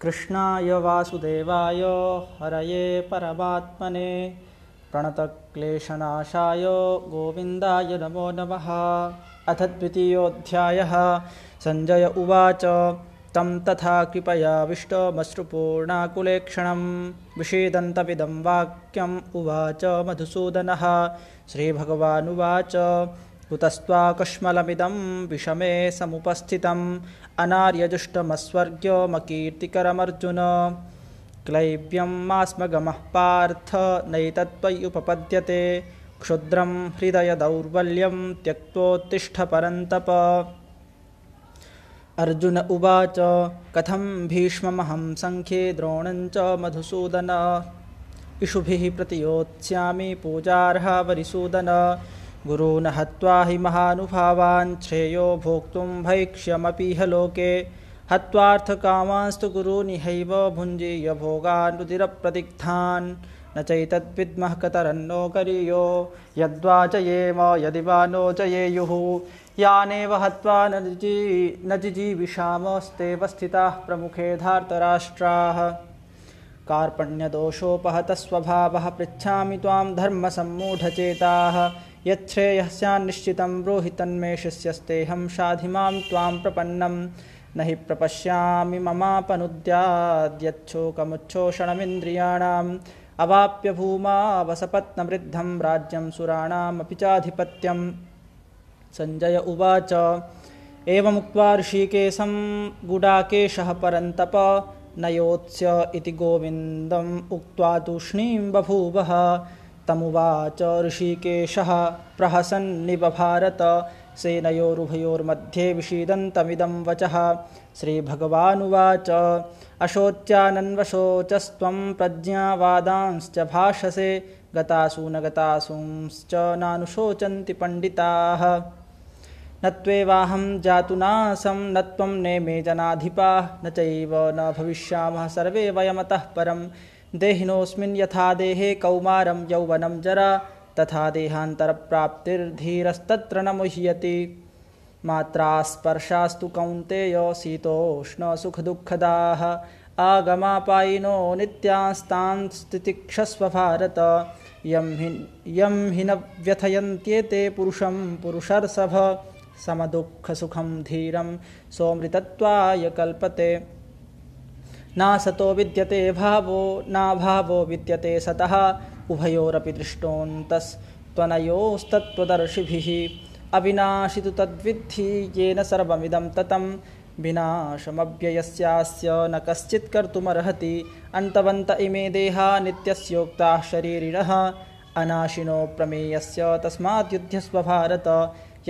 कृष्णाय वासुदेवाय हरये परमात्मने प्रणतक्लेशनाशाय गोविन्दाय नमो नमः अथ द्वितीयोऽध्यायः सञ्जय उवाच तं तथा विष्टमश्रुपूर्णाकुलेक्षणं विषीदन्तविदं वाक्यम् उवाच मधुसूदनः श्रीभगवानुवाच कुतस्त्वा कश्मलमिदं विषमे समुपस्थितम् अनार्यजुष्टमस्वर्ग्यमकीर्तिकरमर्जुन क्लैव्यमास्मगमः पार्थ उपपद्यते क्षुद्रं हृदयदौर्बल्यं त्यक्तोत्तिष्ठपरन्तप अर्जुन उवाच कथं भीष्ममहं सङ्ख्ये द्रोणं च मधुसूदन इषुभिः प्रतियोत्स्यामि पूजार्हा वरिसूदन गुरून् हत्वा हि महानुभावान् श्रेयो भोक्तुं ह लोके हत्वार्थकामांस्तु गुरूनिहैव भुञ्जीय भोगानुदिरप्रतिग्धान् न चैतद्विद्मः कतरन्नो करीयो यद्वा चेम यदि वा नो चयेयुः यानेव हत्वा न जि न जिजीविषामस्तेव स्थिताः प्रमुखे धार्तराष्ट्राः कार्पण्यदोषोपहतस्वभावः पृच्छामि त्वां धर्मसम्मूढचेताः यच्छ्रेयस्यान्निश्चितं ब्रूहि तन्मेषस्यस्तेऽहं शाधिमां त्वां प्रपन्नं न हि प्रपश्यामि ममापनुद्याद्यच्छोकमुच्छोषणमिन्द्रियाणाम् अवाप्य भूमावसपत्नवृद्धं राज्यम सुराणामपि चाधिपत्यम संजय उवाच एवमुक्त्वा ऋषिकेशं गुडाकेश परन्तप नयोत्स्य गोविंदम गोविन्दम् तूषणी बभूव तमुवाच ऋषिकेशः प्रहसन्निबभारत सेनयोरुभयोर्मध्ये विषीदन्तमिदं वचः श्रीभगवानुवाच अशोच्यानन्वशोचस्त्वं प्रज्ञावादांश्च भाषसे गतासूनगतासूंश्च नानुशोचन्ति पण्डिताः न त्वेवाहं जातु नासं न त्वं नेमे जनाधिपाः न चैव न भविष्यामः सर्वे वयमतः परम् देहिनोऽस्मिन् यथा देहे कौमारं यौवनं जरा तथा देहान्तरप्राप्तिर्धीरस्तत्र न मुह्यति मात्रास्पर्शास्तु कौन्तेय शीतोष्णसुखदुःखदाः आगमापायिनो आगमापायिनो नित्यांस्तां भारत यं हि यं न व्यथयन्त्येते पुरुषं पुरुषर्षभ समदुःखसुखं धीरं सोमृतत्वाय कल्पते सतो विद्यते भावो नाभावो विद्यते सतः उभयोरपि दृष्टोऽन्तस्त्वनयोस्तत्त्वदर्शिभिः अविनाशि तु तद्विद्धि येन सर्वमिदं ततं विनाशमव्ययस्यास्य न कश्चित् कर्तुमर्हति अन्तवन्त इमे देहा नित्यस्योक्ताः शरीरिणः अनाशिनो प्रमेयस्य तस्माद्युध्यस्वभारत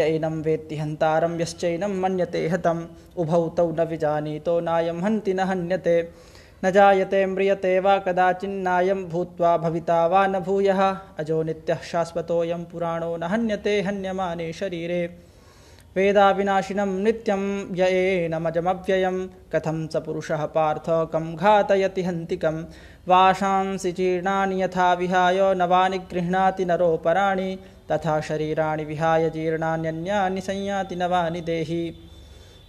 यैनं वेत्ति हन्तारं यश्चैनं मन्यते हतम् उभौ तौ न विजानीतो नायं हन्ति न हन्यते न जायते म्रियते वा कदाचिन्नायं भूत्वा भविता वा न भूयः अजो नित्यः शाश्वतोऽयं पुराणो न हन्यते हन्यमाने शरीरे वेदाविनाशिनं नित्यं य एनमजमव्ययं कथं स पुरुषः पार्थकं घातयति हन्तिकम् वाशांसि जीर्णानि यथा विहाय नवानि गृह्णाति नरोपराणि तथा शरीराणि विहाय जीर्णान्यन्यानि संयाति नवानि देहि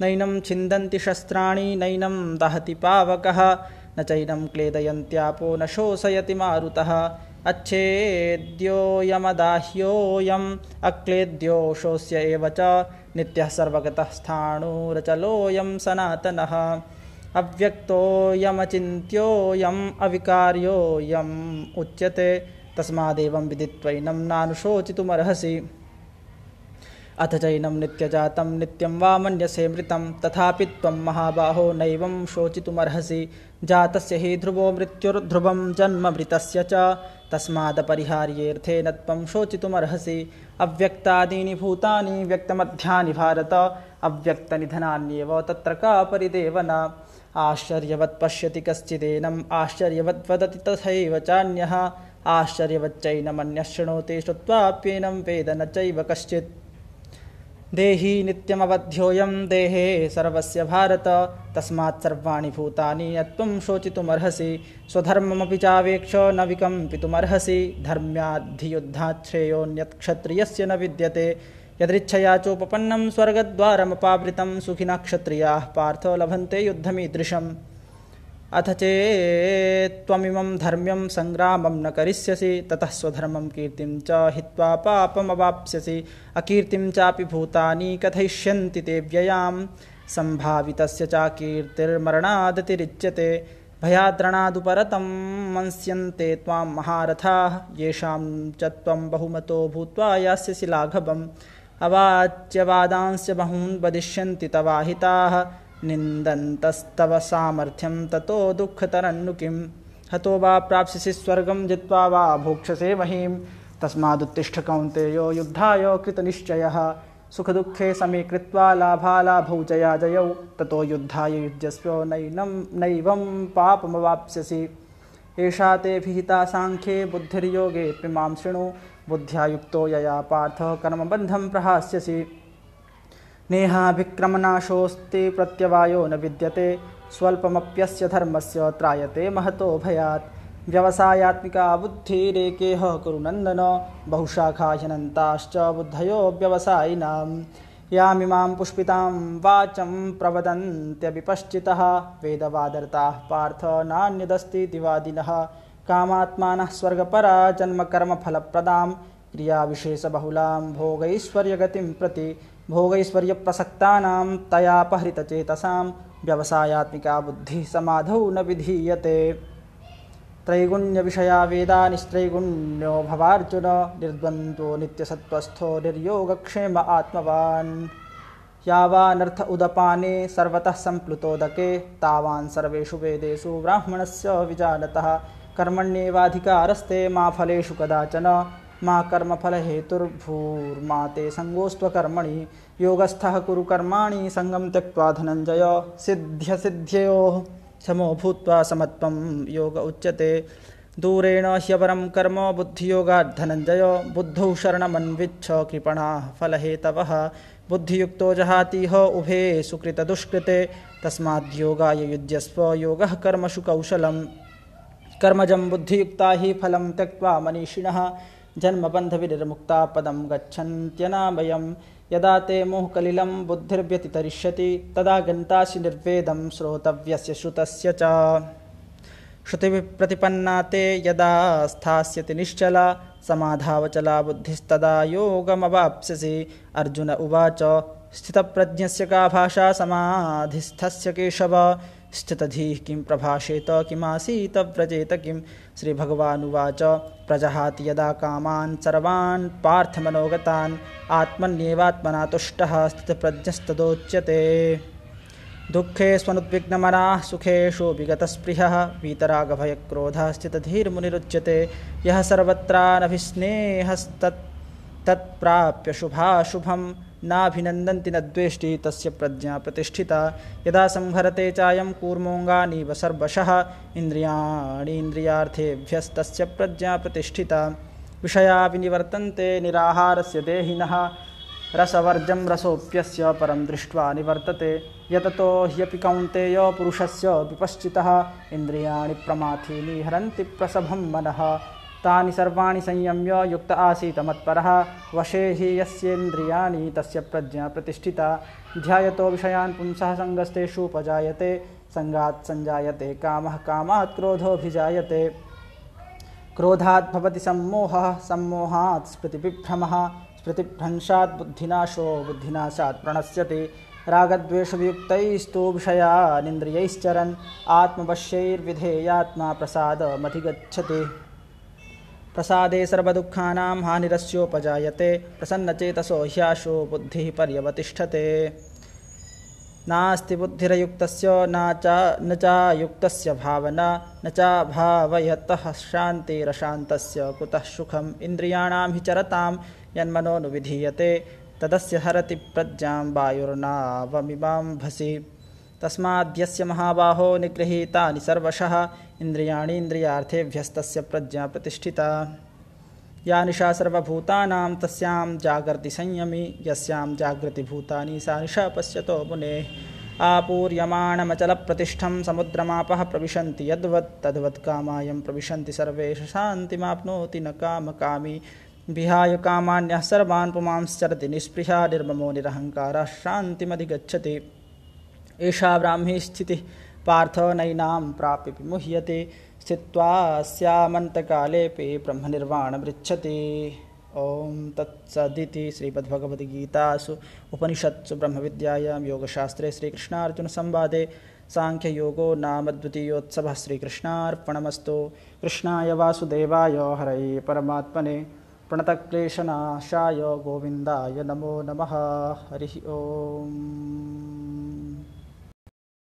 नैनं छिन्दन्ति शस्त्राणि नैनं दहति पावकः न चैनं क्लेदयन्त्यापो न शोषयति मारुतः अक्लेद्यो शोष्य एव च नित्यः सर्वगतः स्थाणोरचलोऽयं सनातनः अव्यक्तोऽयमचिन्त्योऽयम् अविकार्योऽयम् उच्यते तस्मादेवं विदित्वैनं नानुशोचितुमर्हसि अथ चैनं नित्यजातं नित्यं वा मन्यसे मृतं तथापि त्वं महाबाहो नैवं शोचितुमर्हसि जातस्य हि ध्रुवो मृत्युर्ध्रुवं जन्म मृतस्य च न त्वं शोचितुमर्हसि अव्यक्तादीनि भूतानि व्यक्तमध्यानि भारत अव्यक्तनिधनान्येव तत्र का परिदेवना आश्चर्यवत् पश्यति कश्चिदेनम् आश्चर्यवत् वदति तथैव चान्यः आश्चर्यवच्चैनमन्यः शृणोति श्रुत्वाप्येनं वेद न चैव कश्चित् देही नित्यमवध्योऽयं देहे सर्वस्य भारत तस्मात् सर्वाणि भूतानि यत्त्वं शोचितुमर्हसि स्वधर्ममपि चावेक्ष न विकम्पितुमर्हसि धर्म्याद्धियुद्धाच्छ्रेयोऽन्यत्क्षत्रियस्य न विद्यते यदृच्छया चोपपन्नं स्वर्गद्वारमपावृतं क्षत्रिया पार्थ लभन्ते युद्धमीदृशम् अथ चेत्त्वमिमं धर्म्यं सङ्ग्रामं न करिष्यसि ततः स्वधर्मं कीर्तिं च हित्वा पापमवाप्स्यसि अकीर्तिं चापि भूतानि कथयिष्यन्ति ते व्ययां सम्भावितस्य चाकीर्तिर्मरणादतिरिच्यते भयाद्रणादुपरतं मंस्यन्ते त्वां महारथाः येषां च त्वं बहुमतो भूत्वा यास्यसि लाघवम् अवाच्यवादांश बहून बहून् वदिष्यन्ति तवाहिताः निन्दन्तस्तव सामर्थ्यं ततो दुःखतरन्नु किं हतो वा प्राप्स्यसि स्वर्गं जित्वा वा भोक्षसे महीं तस्मादुत्तिष्ठ कौन्तेयो युद्धाय कृतनिश्चयः सुखदुःखे समे कृत्वा लाभालाभौ जया जयौ ततो युद्धाय युज्यस्व नैनं नैवं पापमवाप्स्यसि एषा ते विहिता साङ्ख्ये बुद्धिर्योगे प्रिमां शृणु बुद्ध्या युक्तो यया पार्थ कर्मबन्धं प्रहास्यसि नेहाभिक्रमनाशोऽस्ति प्रत्यवायो न विद्यते स्वल्पमप्यस्य धर्मस्य त्रायते महतो भयात् व्यवसायात्मिका बुद्धिरेकेह कुरुनन्दन बहुशाखाजनन्ताश्च बुद्धयो व्यवसायिनां यामिमां पुष्पितां वाचं प्रवदन्त्यपि पश्चितः वेदवादर्ताः पार्थ नान्यदस्ति दिवादिनः कामात्मानः स्वर्गपरा जन्मकर्मफलप्रदां क्रियाविशेषबहुलां भोगैश्वर्यगतिं प्रति भोगैश्वर्यप्रसक्तानां तयापहृतचेतसां व्यवसायात्मिका बुद्धिः समाधौ न विधीयते त्रैगुण्यविषया वेदानिस्त्रैगुण्यो भवार्जुन निर्द्वन्द्वो नित्यसत्त्वस्थो निर्योगक्षेम आत्मवान् यावानर्थ उदपाने सर्वतः सम्प्लुतोदके तावान् सर्वेषु वेदेषु ब्राह्मणस्य विजानतः कर्मण्येवाधिकारस्ते मा फलेषु कदाचन मा कर्मफलहेतुर्भूर्मा ते सङ्गोस्त्वकर्मणि योगस्थः कुरु कर्माणि सङ्गं त्यक्त्वा धनञ्जय सिद्ध्यसिद्ध्ययोः समो भूत्वा समत्वं योग उच्यते दूरेण ह्यपरं कर्म बुद्धियोगाद्धनञ्जय बुद्धौ शरणमन्विच्छ कृपणाः फलहेतवः बुद्धियुक्तो जहातीह उभे सुकृतदुष्कृते तस्माद्योगाय युज्यस्व योगः कर्मसु कौशलम् कर्मजं बुद्धियुक्ता हि फलं त्यक्त्वा मनीषिणः जन्मबन्धविनिर्मुक्ता पदं गच्छन्त्यनामयं यदा ते मोहकलिलं बुद्धिर्व्यतितरिष्यति तदा गन्तासि निर्वेदं श्रोतव्यस्य श्रुतस्य च श्रुतिप्रतिपन्ना ते यदा स्थास्यति निश्चला समाधावचला बुद्धिस्तदा योगमवाप्स्यसि अर्जुन उवाच स्थितप्रज्ञस्य का भाषा समाधिस्थस्य केशव स्थितधी किं प्रभाषेत किमासीत व्रजेत किं श्रीभगवानुवाच प्रजहाति यदा कामान् सर्वान् पार्थमनोगतान् आत्मन्येवात्मना तुष्टः स्थितप्रज्ञस्तदोच्यते दुःखे स्वनुद्विग्नमनाः सुखेषु विगतस्पृहः वीतरागभयक्रोधः स्थितधीर्मुनिरुच्यते यः तत्प्राप्य शुभाशुभम् नाभिनन्दन्ति न द्वेष्टि तस्य प्रज्ञा प्रतिष्ठिता यदा संहरते चायं कूर्मोऽङ्गानीव सर्वशः इन्द्रियाणि इन्द्रियार्थेभ्यस्तस्य प्रज्ञा प्रतिष्ठिता विषया विनिवर्तन्ते निराहारस्य देहिनः रसवर्जं रसोऽप्यस्य परं दृष्ट्वा निवर्तते यततो ह्यपि कौन्तेय पुरुषस्य विपश्चितः इन्द्रियाणि प्रमाथीनि हरन्ति प्रसभं मनः तानि सर्वाणि संयम्य युक्त आसीत मत्परः वशे हि यस्येन्द्रियाणि तस्य प्रज्ञा प्रतिष्ठिता ध्यायतो विषयान् पुंसः सङ्गस्तेषूपजायते सङ्गात् सञ्जायते कामः कामात् क्रोधोऽभिजायते क्रोधात् भवति सम्मोहः सम्मोहात् स्मृतिविभ्रमः स्मृतिभ्रंशात् बुद्धिनाशो बुद्धिनाशात् प्रणश्यति रागद्वेषवियुक्तैस्तु विषयानिन्द्रियैश्चरन् आत्मवश्यैर्विधेयात्मा प्रसादमधिगच्छति प्रसादे सर्वदुःखानां हानिरस्योपजायते प्रसन्नचेतसो ह्याशो बुद्धिः पर्यवतिष्ठते नास्ति बुद्धिरयुक्तस्य नाचा न युक्तस्य भावना न भावयतः शान्तिरशान्तस्य कुतः सुखम् इन्द्रियाणां हि चरतां यन्मनोनुविधीयते तदस्य हरति प्रज्ञां भसि तस्माद्यस्य महाबाहो निगृहीतानि सर्वशः इन्द्रियाणि इन्द्रियार्थेभ्यस्तस्य प्रज्ञा प्रतिष्ठिता या निशा सर्वभूतानां तस्यां जागर्तिसंयमी यस्यां जागृतिभूतानि सा निशा पश्यतो मुनेः आपूर्यमाणमचलप्रतिष्ठं समुद्रमापः प्रविशन्ति यद्वत् तद्वत्कामायं प्रविशन्ति सर्वे शान्तिमाप्नोति न कामकामी विहाय कामान्यः सर्वान् पुमांश्चरति निस्पृहा निर्ममो निरहङ्कारः शान्तिमधिगच्छति एषा ब्राह्मी स्थितिः पार्थ नैनां प्राप्यपि मुह्यते स्थित्वा स्यामन्तकालेऽपि ब्रह्मनिर्वाणमृच्छति ॐ तत्सदिति श्रीमद्भगवद्गीतासु उपनिषत्सु ब्रह्मविद्यायां योगशास्त्रे श्रीकृष्णार्जुनसंवादे साङ्ख्ययोगो नाम द्वितीयोत्सवः श्रीकृष्णार्पणमस्तु कृष्णाय वासुदेवाय हरये परमात्मने प्रणतक्लेशनाशाय गोविन्दाय नमो नमः हरिः ओम्